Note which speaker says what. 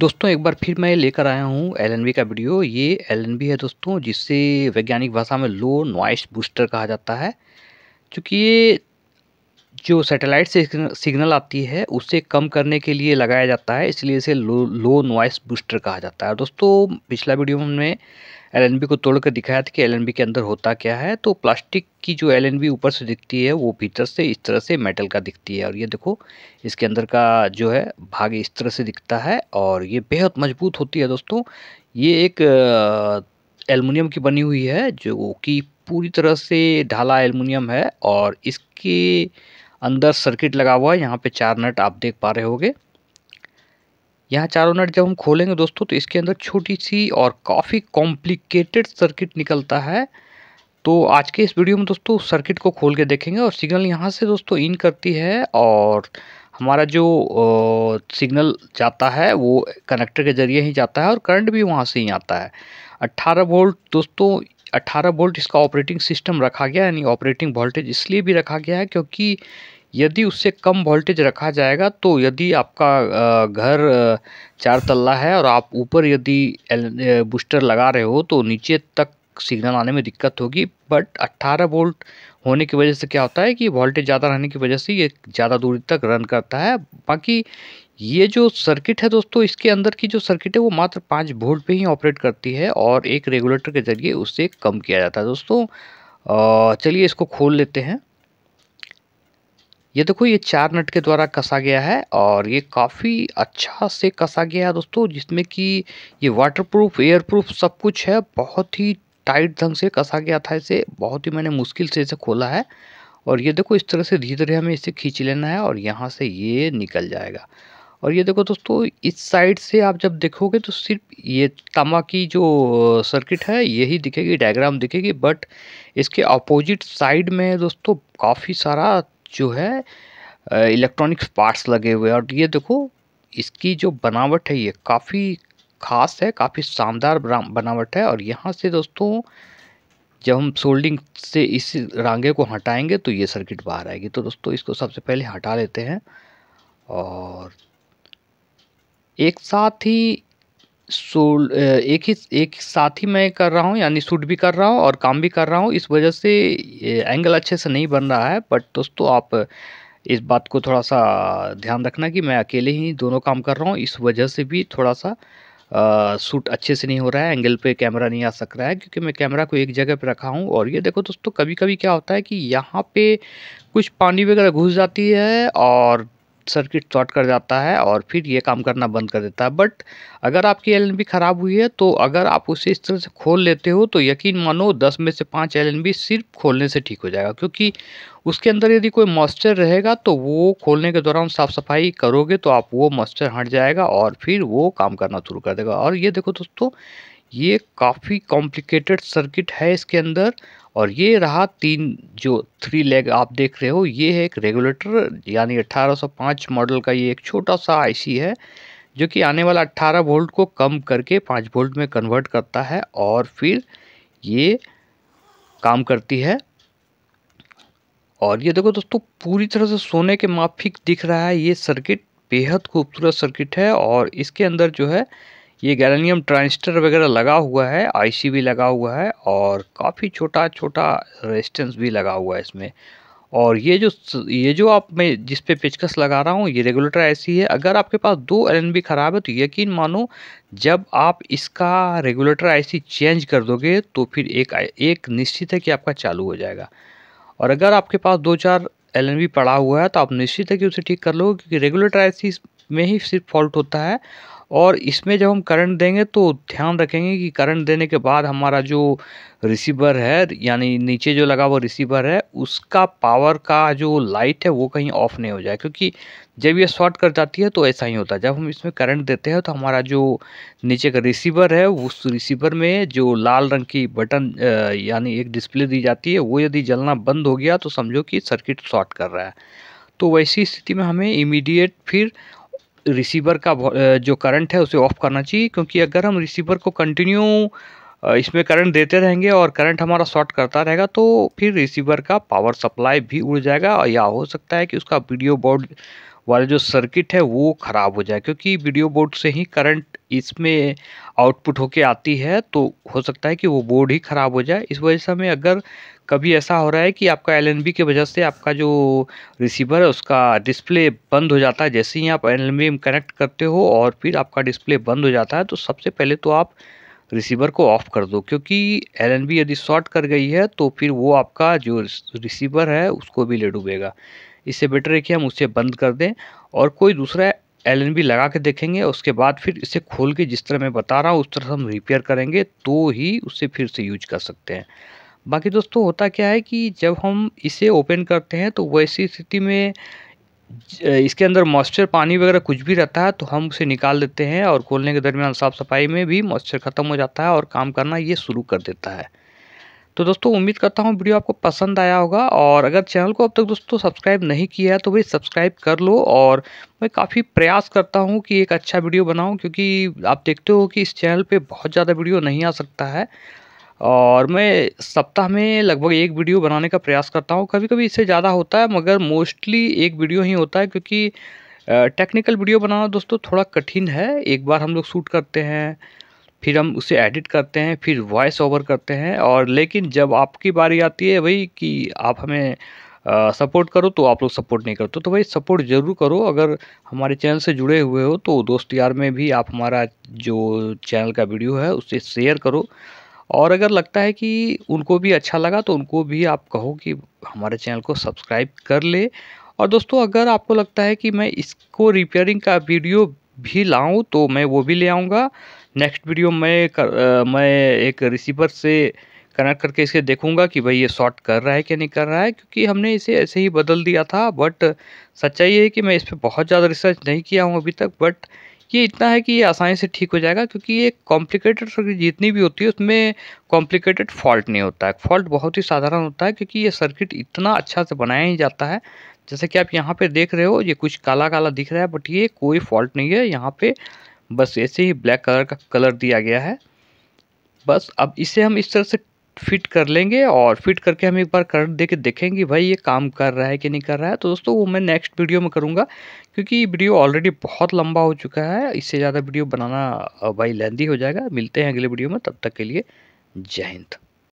Speaker 1: दोस्तों एक बार फिर मैं लेकर आया हूँ एल का वीडियो ये एल है दोस्तों जिसे वैज्ञानिक भाषा में लो नॉइस बूस्टर कहा जाता है चूँकि ये जो सैटेलाइट से सिग्नल आती है उसे कम करने के लिए लगाया जाता है इसलिए इसे लो लो नॉइस बूस्टर कहा जाता है दोस्तों पिछला वीडियो में हमने एल को तोड़कर दिखाया था कि एल के अंदर होता क्या है तो प्लास्टिक की जो एल ऊपर से दिखती है वो भीतर से इस तरह से मेटल का दिखती है और ये देखो इसके अंदर का जो है भाग इस तरह से दिखता है और ये बेहद मजबूत होती है दोस्तों ये एक एलमिनियम की बनी हुई है जो कि पूरी तरह से ढाला एलमिनियम है और इसके अंदर सर्किट लगा हुआ है यहाँ पे चार नट आप देख पा रहे होगे यहाँ चारों नट जब हम खोलेंगे दोस्तों तो इसके अंदर छोटी सी और काफ़ी कॉम्प्लिकेटेड सर्किट निकलता है तो आज के इस वीडियो में दोस्तों सर्किट को खोल के देखेंगे और सिग्नल यहाँ से दोस्तों इन करती है और हमारा जो सिग्नल जाता है वो कनेक्टर के ज़रिए ही जाता है और करंट भी वहाँ से ही आता है 18 वोल्ट दोस्तों 18 वोल्ट इसका ऑपरेटिंग सिस्टम रखा गया यानी ऑपरेटिंग वोल्टेज इसलिए भी रखा गया है क्योंकि यदि उससे कम वोल्टेज रखा जाएगा तो यदि आपका घर चार तल्ला है और आप ऊपर यदि बूस्टर लगा रहे हो तो नीचे तक सिग्नल आने में दिक्कत होगी बट 18 वोल्ट होने की वजह से क्या होता है कि वोल्टेज ज़्यादा रहने की वजह से ये ज़्यादा दूरी तक रन करता है बाकी ये जो सर्किट है दोस्तों इसके अंदर की जो सर्किट है वो मात्र पाँच वोल्ट पे ही ऑपरेट करती है और एक रेगुलेटर के ज़रिए उससे कम किया जाता है दोस्तों चलिए इसको खोल लेते हैं ये देखो ये चार नट के द्वारा कसा गया है और ये काफ़ी अच्छा से कसा गया है दोस्तों जिसमें कि ये वाटरप्रूफ एयरप्रूफ सब कुछ है बहुत ही टाइट ढंग से कसा गया था इसे बहुत ही मैंने मुश्किल से इसे खोला है और ये देखो इस तरह से धीरे धीरे हमें इसे खींच लेना है और यहाँ से ये निकल जाएगा और ये देखो दोस्तों इस साइड से आप जब देखोगे तो सिर्फ ये तमा की जो सर्किट है यही दिखेगी डायग्राम दिखेगी बट इसके अपोजिट साइड में दोस्तों काफ़ी सारा जो है इलेक्ट्रॉनिक्स पार्ट्स लगे हुए हैं और ये देखो इसकी जो बनावट है ये काफ़ी खास है काफ़ी शानदार बनावट है और यहाँ से दोस्तों जब हम सोल्डिंग से इस रंगे को हटाएंगे तो ये सर्किट बाहर आएगी तो दोस्तों इसको सबसे पहले हटा लेते हैं और एक साथ ही सोल एक ही एक साथ ही मैं कर रहा हूँ यानी शूट भी कर रहा हूँ और काम भी कर रहा हूँ इस वजह से एंगल अच्छे से नहीं बन रहा है बट दोस्तों आप इस बात को थोड़ा सा ध्यान रखना कि मैं अकेले ही दोनों काम कर रहा हूँ इस वजह से भी थोड़ा सा शूट अच्छे से नहीं हो रहा है एंगल पे कैमरा नहीं आ सक रहा है क्योंकि मैं कैमरा को एक जगह पर रखा हूँ और ये देखो दोस्तों कभी कभी क्या होता है कि यहाँ पे कुछ पानी वगैरह घुस जाती है और सर्किट शॉर्ट कर जाता है और फिर ये काम करना बंद कर देता है बट अगर आपकी एल ख़राब हुई है तो अगर आप उसे इस तरह से खोल लेते हो तो यकीन मानो दस में से पाँच एल सिर्फ खोलने से ठीक हो जाएगा क्योंकि उसके अंदर यदि कोई मॉइस्चर रहेगा तो वो खोलने के दौरान साफ़ सफाई करोगे तो आप वो मॉइस्चर हट जाएगा और फिर वो काम करना शुरू कर देगा और ये देखो दोस्तों ये काफी कॉम्प्लिकेटेड सर्किट है इसके अंदर और ये रहा तीन जो थ्री लेग आप देख रहे हो ये है एक रेगुलेटर यानी 1805 मॉडल का ये एक छोटा सा आईसी है जो कि आने वाला 18 वोल्ट को कम करके 5 वोल्ट में कन्वर्ट करता है और फिर ये काम करती है और ये देखो दोस्तों पूरी तरह से सोने के माफिक दिख रहा है ये सर्किट बेहद खूबसूरत सर्किट है और इसके अंदर जो है ये गैलेनियम ट्रांजिस्टर वगैरह लगा हुआ है आईसी भी लगा हुआ है और काफ़ी छोटा छोटा रेजिस्टेंस भी लगा हुआ है इसमें और ये जो ये जो आप मैं जिस पे पेचकस लगा रहा हूँ ये रेगुलेटर ऐसी है अगर आपके पास दो एल ख़राब है तो यकीन मानो जब आप इसका रेगुलेटर आईसी चेंज कर दोगे तो फिर एक एक निश्चित है कि आपका चालू हो जाएगा और अगर आपके पास दो चार एल पड़ा हुआ है तो आप निश्चित है कि उसे ठीक कर लोगे क्योंकि रेगुलेटर ऐसी में ही सिर्फ फॉल्ट होता है और इसमें जब हम करंट देंगे तो ध्यान रखेंगे कि करंट देने के बाद हमारा जो रिसीवर है यानी नीचे जो लगा हुआ रिसीवर है उसका पावर का जो लाइट है वो कहीं ऑफ नहीं हो जाए क्योंकि जब ये शॉर्ट कर जाती है तो ऐसा ही होता है जब हम इसमें करंट देते हैं तो हमारा जो नीचे का रिसीवर है उस रिसीवर में जो लाल रंग की बटन यानी एक डिस्प्ले दी जाती है वो यदि जलना बंद हो गया तो समझो कि सर्किट शॉर्ट कर रहा है तो वैसी स्थिति में हमें इमीडिएट फिर रिसीवर का जो करंट है उसे ऑफ करना चाहिए क्योंकि अगर हम रिसीवर को कंटिन्यू इसमें करंट देते रहेंगे और करंट हमारा शॉर्ट करता रहेगा तो फिर रिसीवर का पावर सप्लाई भी उड़ जाएगा या हो सकता है कि उसका वीडियो बोर्ड वाला जो सर्किट है वो ख़राब हो जाए क्योंकि वीडियो बोर्ड से ही करंट इसमें आउटपुट होके आती है तो हो सकता है कि वो बोर्ड ही ख़राब हो जाए इस वजह से हमें अगर कभी ऐसा हो रहा है कि आपका एल की वजह से आपका जो रिसीवर है उसका डिस्प्ले बंद हो जाता है जैसे ही आप एल में कनेक्ट करते हो और फिर आपका डिस्प्ले बंद हो जाता है तो सबसे पहले तो आप रिसीवर को ऑफ़ कर दो क्योंकि एल यदि शॉर्ट कर गई है तो फिर वो आपका जो रिसीवर है उसको भी ले डूबेगा इससे बेटर है कि हम उसे बंद कर दें और कोई दूसरा एल लगा के देखेंगे उसके बाद फिर इसे खोल के जिस तरह मैं बता रहा हूँ उस तरह हम रिपेयर करेंगे तो ही उसे फिर से यूज कर सकते हैं बाकी दोस्तों होता क्या है कि जब हम इसे ओपन करते हैं तो वैसी स्थिति में इसके अंदर मॉइस्चर पानी वगैरह कुछ भी रहता है तो हम उसे निकाल देते हैं और खोलने के दरमियान साफ़ सफाई में भी मॉइस्चर ख़त्म हो जाता है और काम करना ये शुरू कर देता है तो दोस्तों उम्मीद करता हूँ वीडियो आपको पसंद आया होगा और अगर चैनल को अब तक दोस्तों सब्सक्राइब नहीं किया है तो भाई सब्सक्राइब कर लो और मैं काफ़ी प्रयास करता हूँ कि एक अच्छा वीडियो बनाऊँ क्योंकि आप देखते हो कि इस चैनल पर बहुत ज़्यादा वीडियो नहीं आ सकता है और मैं सप्ताह में लगभग एक वीडियो बनाने का प्रयास करता हूँ कभी कभी इससे ज़्यादा होता है मगर मोस्टली एक वीडियो ही होता है क्योंकि टेक्निकल वीडियो बनाना दोस्तों थोड़ा कठिन है एक बार हम लोग शूट करते हैं फिर हम उसे एडिट करते हैं फिर वॉइस ओवर करते हैं और लेकिन जब आपकी बारी आती है वही कि आप हमें सपोर्ट करो तो आप लोग सपोर्ट नहीं करते तो भाई सपोर्ट ज़रूर करो अगर हमारे चैनल से जुड़े हुए हो तो दोस्त यार में भी आप हमारा जो चैनल का वीडियो है उसे शेयर करो और अगर लगता है कि उनको भी अच्छा लगा तो उनको भी आप कहो कि हमारे चैनल को सब्सक्राइब कर ले और दोस्तों अगर आपको लगता है कि मैं इसको रिपेयरिंग का वीडियो भी लाऊं तो मैं वो भी ले आऊँगा नेक्स्ट वीडियो मैं कर, मैं एक रिसीवर से कनेक्ट करके इसे देखूंगा कि भाई ये शॉर्ट कर रहा है कि नहीं कर रहा है क्योंकि हमने इसे ऐसे ही बदल दिया था बट सच्चाई है कि मैं इस पर बहुत ज़्यादा रिसर्च नहीं किया हूँ अभी तक बट ये इतना है कि ये आसानी से ठीक हो जाएगा क्योंकि ये कॉम्प्लिकेटेड सर्किट जितनी भी होती है उसमें कॉम्प्लिकेटेड फॉल्ट नहीं होता है फॉल्ट बहुत ही साधारण होता है क्योंकि ये सर्किट इतना अच्छा से बनाया ही जाता है जैसे कि आप यहाँ पे देख रहे हो ये कुछ काला काला दिख रहा है बट ये कोई फॉल्ट नहीं है यहाँ पे बस ऐसे ही ब्लैक कलर का कलर दिया गया है बस अब इसे हम इस तरह से फिट कर लेंगे और फिट करके हम एक बार कर दे के देखेंगे भाई ये काम कर रहा है कि नहीं कर रहा है तो दोस्तों वो मैं नेक्स्ट वीडियो में करूँगा क्योंकि वीडियो ऑलरेडी बहुत लंबा हो चुका है इससे ज़्यादा वीडियो बनाना भाई लेंदी हो जाएगा मिलते हैं अगले वीडियो में तब तक के लिए जय हिंद